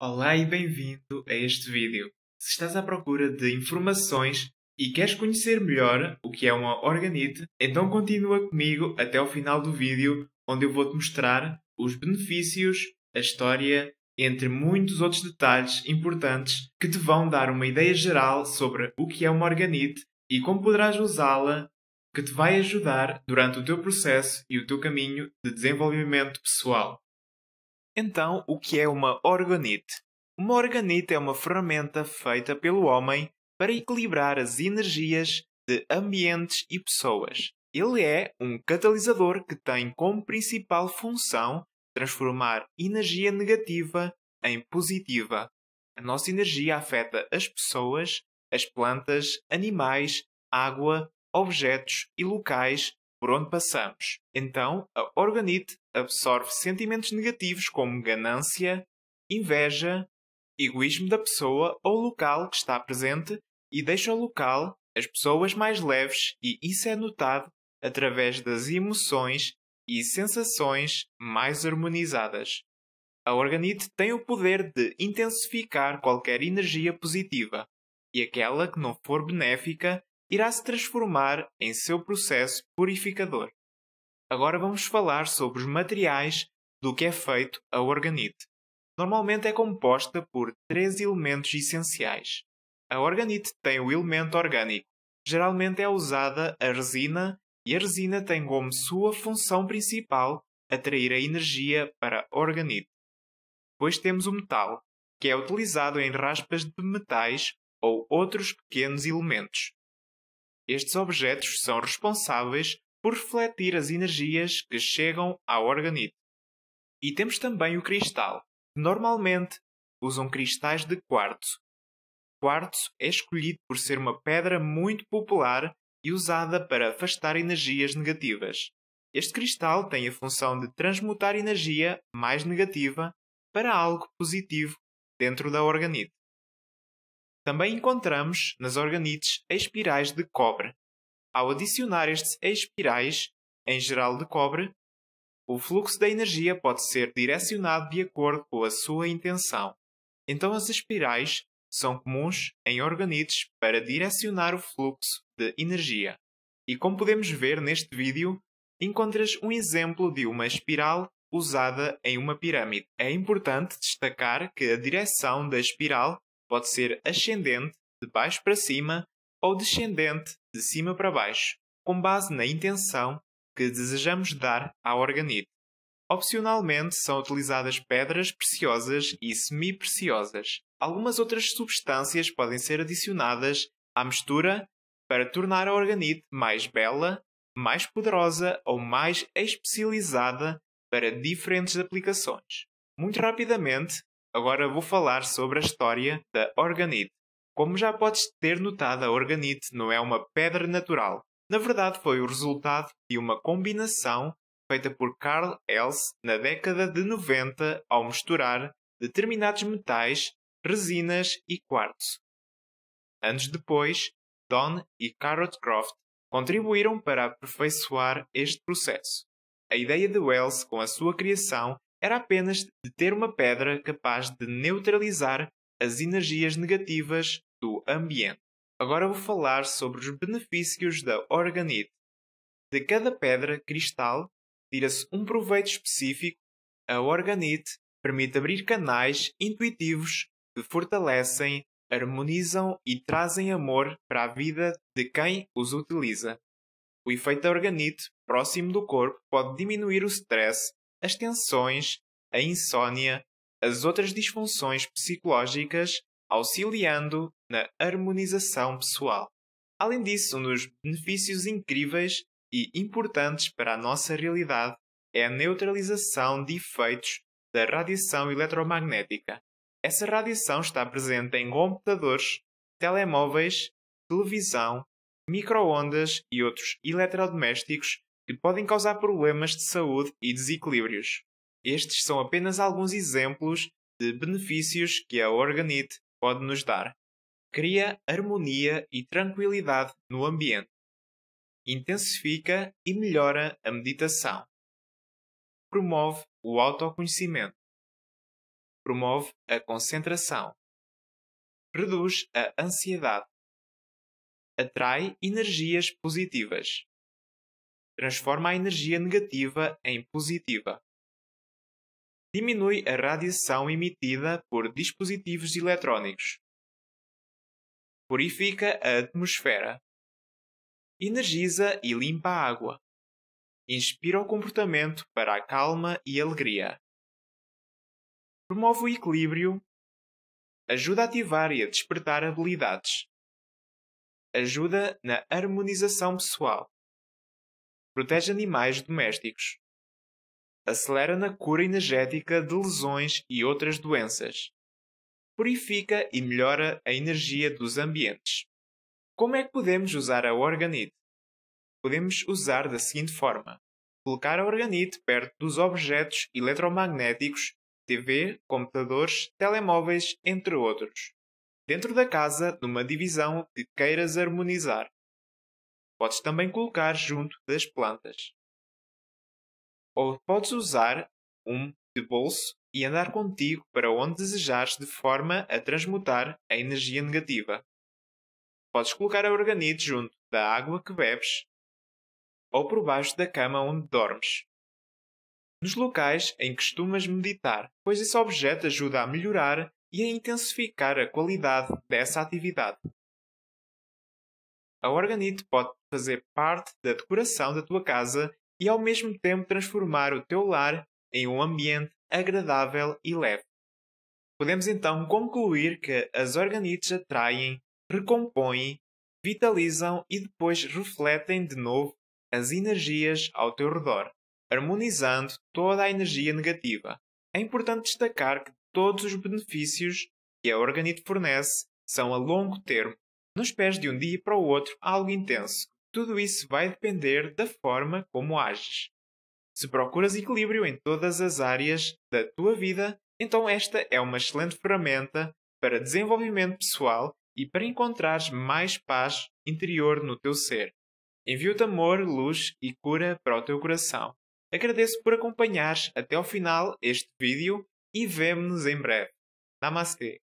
Olá e bem-vindo a este vídeo. Se estás à procura de informações e queres conhecer melhor o que é uma organite, então continua comigo até ao final do vídeo, onde eu vou-te mostrar os benefícios, a história, entre muitos outros detalhes importantes que te vão dar uma ideia geral sobre o que é uma organite e como poderás usá-la, que te vai ajudar durante o teu processo e o teu caminho de desenvolvimento pessoal. Então, o que é uma organite? Uma organite é uma ferramenta feita pelo homem para equilibrar as energias de ambientes e pessoas. Ele é um catalisador que tem como principal função transformar energia negativa em positiva. A nossa energia afeta as pessoas, as plantas, animais, água, objetos e locais por onde passamos. Então, a organite absorve sentimentos negativos como ganância, inveja, egoísmo da pessoa ou local que está presente e deixa o local, as pessoas mais leves, e isso é notado através das emoções e sensações mais harmonizadas. A organite tem o poder de intensificar qualquer energia positiva, e aquela que não for benéfica irá se transformar em seu processo purificador. Agora vamos falar sobre os materiais do que é feito a organite. Normalmente é composta por três elementos essenciais. A organite tem o elemento orgânico. Geralmente é usada a resina e a resina tem como sua função principal atrair a energia para a organite. Depois temos o metal, que é utilizado em raspas de metais ou outros pequenos elementos. Estes objetos são responsáveis por refletir as energias que chegam ao organito. E temos também o cristal. Normalmente usam cristais de quartzo. Quartzo é escolhido por ser uma pedra muito popular e usada para afastar energias negativas. Este cristal tem a função de transmutar energia mais negativa para algo positivo dentro da organite. Também encontramos, nas organites, espirais de cobre. Ao adicionar estes espirais, em geral de cobre, o fluxo da energia pode ser direcionado de acordo com a sua intenção. Então, as espirais são comuns em organites para direcionar o fluxo de energia. E como podemos ver neste vídeo, encontras um exemplo de uma espiral usada em uma pirâmide. É importante destacar que a direção da espiral pode ser ascendente, de baixo para cima, ou descendente, de cima para baixo, com base na intenção que desejamos dar ao organito. Opcionalmente são utilizadas pedras preciosas e semi-preciosas. Algumas outras substâncias podem ser adicionadas à mistura para tornar a organite mais bela, mais poderosa ou mais especializada para diferentes aplicações. Muito rapidamente, Agora vou falar sobre a história da organite. Como já podes ter notado, a organite não é uma pedra natural. Na verdade, foi o resultado de uma combinação feita por Carl Else na década de 90 ao misturar determinados metais, resinas e quartzo. Anos depois, Don e Carrot Croft contribuíram para aperfeiçoar este processo. A ideia de Wells com a sua criação era apenas de ter uma pedra capaz de neutralizar as energias negativas do ambiente. Agora vou falar sobre os benefícios da organite. De cada pedra cristal tira-se um proveito específico. A organite permite abrir canais intuitivos que fortalecem, harmonizam e trazem amor para a vida de quem os utiliza. O efeito organite próximo do corpo pode diminuir o stress as tensões, a insônia, as outras disfunções psicológicas, auxiliando na harmonização pessoal. Além disso, um dos benefícios incríveis e importantes para a nossa realidade é a neutralização de efeitos da radiação eletromagnética. Essa radiação está presente em computadores, telemóveis, televisão, microondas e outros eletrodomésticos que podem causar problemas de saúde e desequilíbrios. Estes são apenas alguns exemplos de benefícios que a organite pode nos dar. Cria harmonia e tranquilidade no ambiente. Intensifica e melhora a meditação. Promove o autoconhecimento. Promove a concentração. Reduz a ansiedade. Atrai energias positivas transforma a energia negativa em positiva. Diminui a radiação emitida por dispositivos eletrónicos. Purifica a atmosfera. Energiza e limpa a água. Inspira o comportamento para a calma e alegria. Promove o equilíbrio. Ajuda a ativar e a despertar habilidades. Ajuda na harmonização pessoal protege animais domésticos. Acelera na cura energética de lesões e outras doenças. Purifica e melhora a energia dos ambientes. Como é que podemos usar a organite? Podemos usar da seguinte forma: colocar a organite perto dos objetos eletromagnéticos, TV, computadores, telemóveis, entre outros. Dentro da casa, numa divisão que queiras harmonizar. Podes também colocar junto das plantas. Ou podes usar um de bolso e andar contigo para onde desejares de forma a transmutar a energia negativa. Podes colocar a organite junto da água que bebes ou por baixo da cama onde dormes. Nos locais em que costumas meditar, pois esse objeto ajuda a melhorar e a intensificar a qualidade dessa atividade. A organite pode fazer parte da decoração da tua casa e ao mesmo tempo transformar o teu lar em um ambiente agradável e leve. Podemos então concluir que as organites atraem, recompõem, vitalizam e depois refletem de novo as energias ao teu redor, harmonizando toda a energia negativa. É importante destacar que todos os benefícios que a organite fornece são a longo termo. Nos pés de um dia para o outro algo intenso, tudo isso vai depender da forma como ages. Se procuras equilíbrio em todas as áreas da tua vida, então esta é uma excelente ferramenta para desenvolvimento pessoal e para encontrares mais paz interior no teu ser. Envio-te amor, luz e cura para o teu coração. Agradeço por acompanhares até ao final este vídeo e vemo-nos em breve. Namastê!